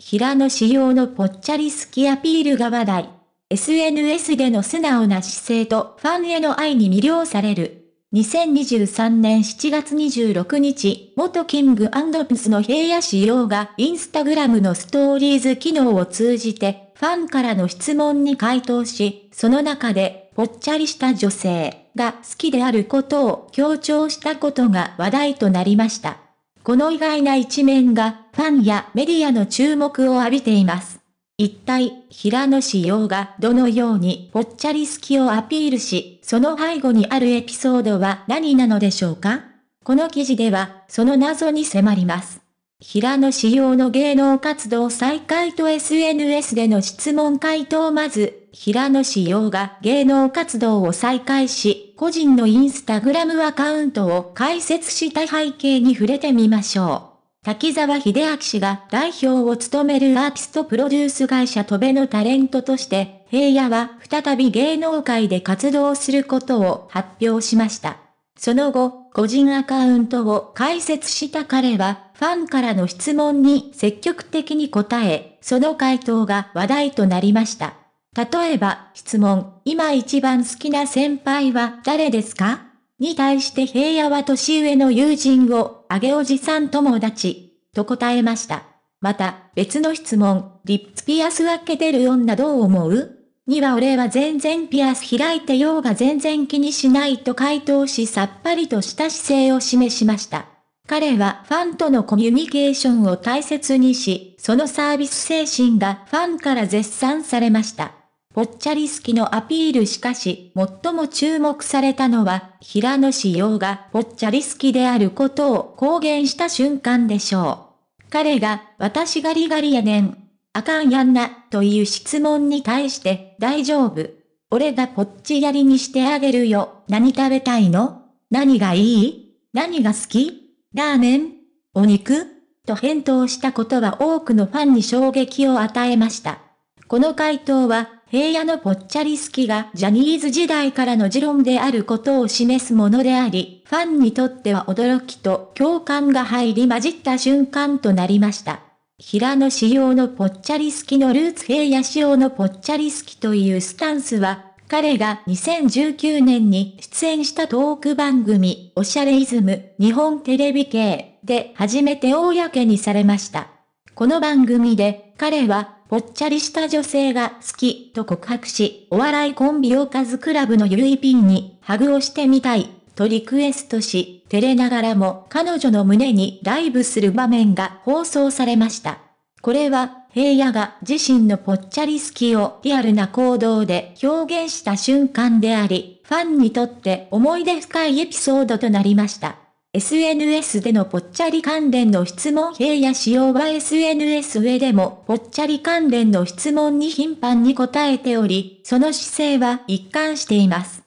平野仕様のぽっちゃり好きアピールが話題。SNS での素直な姿勢とファンへの愛に魅了される。2023年7月26日、元キングピスの平野仕様がインスタグラムのストーリーズ機能を通じて、ファンからの質問に回答し、その中で、ぽっちゃりした女性が好きであることを強調したことが話題となりました。この意外な一面がファンやメディアの注目を浴びています。一体、平野紫耀がどのようにぽっちゃり好きをアピールし、その背後にあるエピソードは何なのでしょうかこの記事では、その謎に迫ります。平野紫耀の芸能活動再開と SNS での質問回答まず、平野紫耀が芸能活動を再開し、個人のインスタグラムアカウントを開設した背景に触れてみましょう。滝沢秀明氏が代表を務めるアーティストプロデュース会社戸部のタレントとして、平野は再び芸能界で活動することを発表しました。その後、個人アカウントを開設した彼は、ファンからの質問に積極的に答え、その回答が話題となりました。例えば、質問、今一番好きな先輩は誰ですかに対して平野は年上の友人をあげおじさん友達、と答えました。また、別の質問、リップピアス開けてる女どう思うには俺は全然ピアス開いてようが全然気にしないと回答しさっぱりとした姿勢を示しました。彼はファンとのコミュニケーションを大切にし、そのサービス精神がファンから絶賛されました。ぽっちゃり好きのアピールしかし、最も注目されたのは、平野紫耀がぽっちゃり好きであることを公言した瞬間でしょう。彼が、私ガリガリやねん。あかんやんな、という質問に対して、大丈夫。俺がぽっちやりにしてあげるよ。何食べたいの何がいい何が好きラーメンお肉と返答したことは多くのファンに衝撃を与えました。この回答は平野のぽっちゃり好きがジャニーズ時代からの持論であることを示すものであり、ファンにとっては驚きと共感が入り混じった瞬間となりました。平野仕様のぽっちゃり好きのルーツ平野仕様のぽっちゃり好きというスタンスは、彼が2019年に出演したトーク番組、おしゃれイズム、日本テレビ系で初めて公にされました。この番組で、彼はぽっちゃりした女性が好きと告白し、お笑いコンビおかずクラブのゆいぴんにハグをしてみたいとリクエストし、照れながらも彼女の胸にライブする場面が放送されました。これは、平野が自身のぽっちゃり好きをリアルな行動で表現した瞬間であり、ファンにとって思い出深いエピソードとなりました。SNS でのぽっちゃり関連の質問平や使用は SNS 上でもぽっちゃり関連の質問に頻繁に答えており、その姿勢は一貫しています。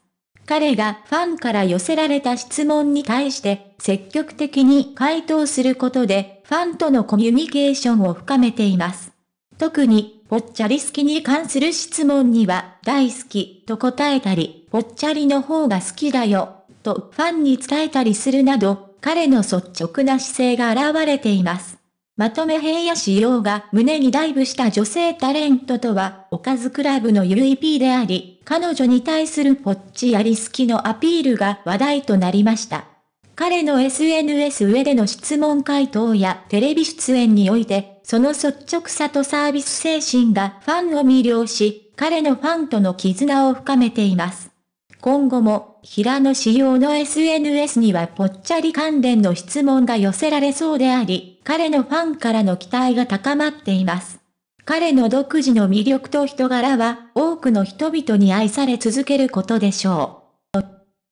彼がファンから寄せられた質問に対して積極的に回答することでファンとのコミュニケーションを深めています。特に、ぽっちゃり好きに関する質問には、大好きと答えたり、ぽっちゃりの方が好きだよとファンに伝えたりするなど、彼の率直な姿勢が現れています。まとめ平野仕様が胸にダイブした女性タレントとは、おかずクラブの UEP であり、彼女に対するぽっちやり好きのアピールが話題となりました。彼の SNS 上での質問回答やテレビ出演において、その率直さとサービス精神がファンを魅了し、彼のファンとの絆を深めています。今後も、平野仕様の SNS にはぽっちゃり関連の質問が寄せられそうであり、彼のファンからの期待が高まっています。彼の独自の魅力と人柄は、多くの人々に愛され続けることでしょう。